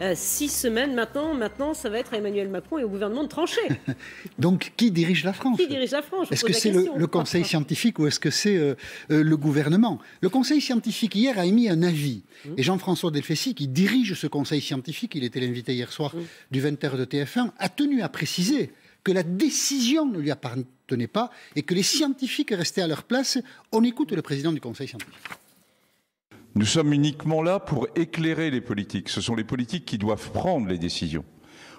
Euh, six semaines. Maintenant, maintenant, ça va être à Emmanuel Macron et au gouvernement de trancher. Donc, qui dirige la France Qui dirige la France Est-ce que c'est le, Conseil scientifique ou est-ce que c'est euh, euh, le gouvernement Le Conseil scientifique, hier, a émis un avis. Mmh. Et Jean-François Delfessy, qui dirige ce Conseil scientifique, il était l'invité hier soir mmh. du 20h de TF1, a tenu à préciser que la décision ne lui appartenait pas et que les scientifiques restaient à leur place. On écoute le président du Conseil scientifique. Nous sommes uniquement là pour éclairer les politiques. Ce sont les politiques qui doivent prendre les décisions.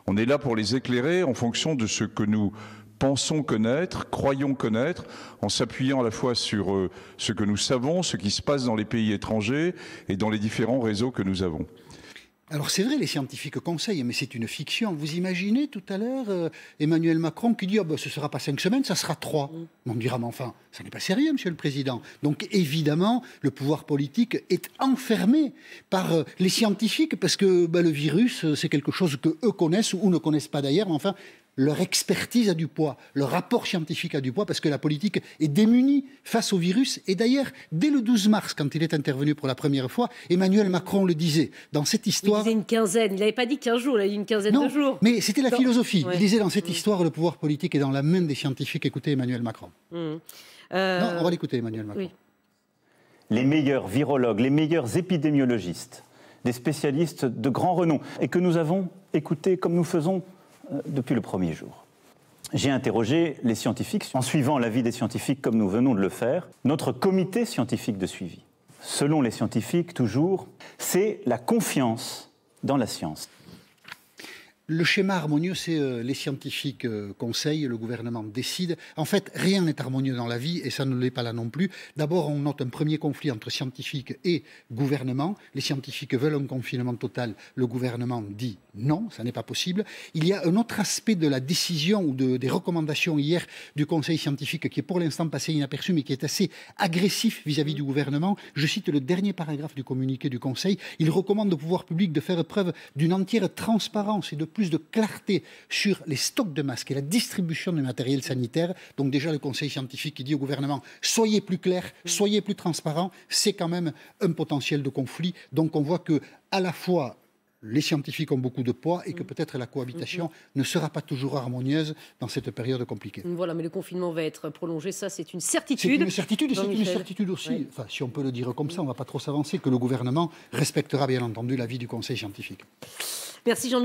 On est là pour les éclairer en fonction de ce que nous pensons connaître, croyons connaître, en s'appuyant à la fois sur euh, ce que nous savons, ce qui se passe dans les pays étrangers et dans les différents réseaux que nous avons. Alors c'est vrai, les scientifiques conseillent, mais c'est une fiction. Vous imaginez tout à l'heure euh, Emmanuel Macron qui dit ah ben, ce ne sera pas cinq semaines, ça sera trois. Mm. On dira mais enfin, ça n'est pas sérieux, Monsieur le Président. Donc évidemment, le pouvoir politique est enfermé par euh, les scientifiques parce que ben, le virus, euh, c'est quelque chose que eux connaissent ou ne connaissent pas d'ailleurs. Enfin, leur expertise a du poids, leur rapport scientifique a du poids, parce que la politique est démunie face au virus. Et d'ailleurs, dès le 12 mars, quand il est intervenu pour la première fois, Emmanuel Macron le disait dans cette histoire. Il disait une quinzaine, il n'avait pas dit 15 jours, il a dit une quinzaine de jours. Mais c'était la philosophie. Il disait dans cette mm. histoire, le pouvoir politique est dans la main des scientifiques. Écoutez Emmanuel Macron. Mm. Euh, non, on va l'écouter, Emmanuel Macron. Oui. Les meilleurs virologues, les meilleurs épidémiologistes, des spécialistes de grand renom, et que nous avons écoutés comme nous faisons euh, depuis le premier jour. J'ai interrogé les scientifiques en suivant l'avis des scientifiques comme nous venons de le faire, notre comité scientifique de suivi. Selon les scientifiques, toujours, c'est la confiance dans la science le schéma harmonieux, c'est euh, les scientifiques euh, conseillent, le gouvernement décide. En fait, rien n'est harmonieux dans la vie et ça ne l'est pas là non plus. D'abord, on note un premier conflit entre scientifiques et gouvernement. Les scientifiques veulent un confinement total. Le gouvernement dit non, ça n'est pas possible. Il y a un autre aspect de la décision ou de, des recommandations hier du Conseil scientifique qui est pour l'instant passé inaperçu mais qui est assez agressif vis-à-vis du gouvernement. Je cite le dernier paragraphe du communiqué du Conseil. Il recommande au pouvoir public de faire preuve d'une entière transparence et de plus de clarté sur les stocks de masques et la distribution du matériel sanitaire. Donc déjà, le Conseil scientifique qui dit au gouvernement, soyez plus clair, soyez plus transparent, c'est quand même un potentiel de conflit. Donc on voit que à la fois les scientifiques ont beaucoup de poids et que mm. peut-être la cohabitation mm, mm. ne sera pas toujours harmonieuse dans cette période compliquée. Voilà, mais le confinement va être prolongé, ça c'est une certitude. C'est une certitude, c'est une certitude aussi, enfin, si on peut le dire comme ça, on ne va pas trop s'avancer, que le gouvernement respectera bien entendu l'avis du Conseil scientifique. Merci jean